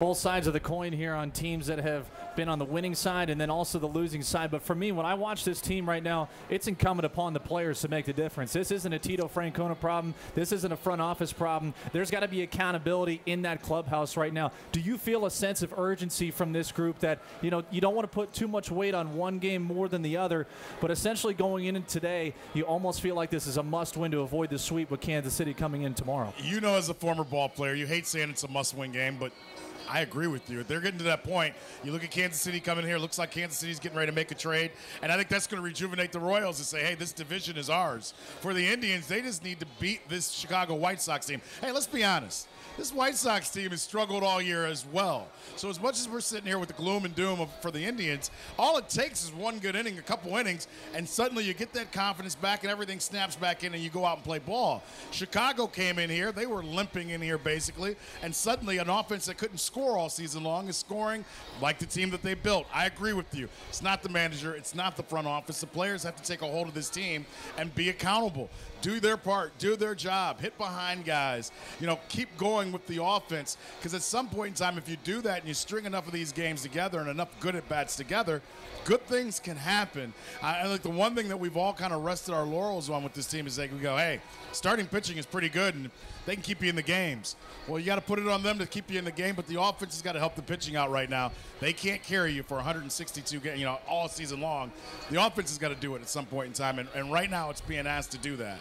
both sides of the coin here on teams that have been on the winning side and then also the losing side. But for me, when I watch this team right now, it's incumbent upon the players to make the difference. This isn't a Tito Francona problem. This isn't a front office problem. There's got to be accountability in that clubhouse right now. Do you feel a sense of urgency from this group that, you know, you don't want to put too much weight on one game more than the other, but essentially going in today, you almost feel like this is a must win to avoid the sweep with Kansas City coming in tomorrow? You know, as a former ball player, you hate saying it's a must win game, but I agree with you. They're getting to that point. You look at Kansas City coming here, looks like Kansas City's getting ready to make a trade. And I think that's going to rejuvenate the Royals and say, hey, this division is ours. For the Indians, they just need to beat this Chicago White Sox team. Hey, let's be honest. This White Sox team has struggled all year as well. So as much as we're sitting here with the gloom and doom of, for the Indians, all it takes is one good inning, a couple innings, and suddenly you get that confidence back and everything snaps back in and you go out and play ball. Chicago came in here, they were limping in here basically, and suddenly an offense that couldn't score score all season long is scoring like the team that they built. I agree with you. It's not the manager, it's not the front office. The players have to take a hold of this team and be accountable. Do their part, do their job, hit behind guys, you know, keep going with the offense. Because at some point in time, if you do that and you string enough of these games together and enough good at bats together, good things can happen. I, like the one thing that we've all kind of rested our laurels on with this team is like we go, hey, starting pitching is pretty good and they can keep you in the games. Well, you got to put it on them to keep you in the game, but the offense has got to help the pitching out right now. They can't carry you for 162 games, you know, all season long. The offense has got to do it at some point in time, and, and right now it's being asked to do that.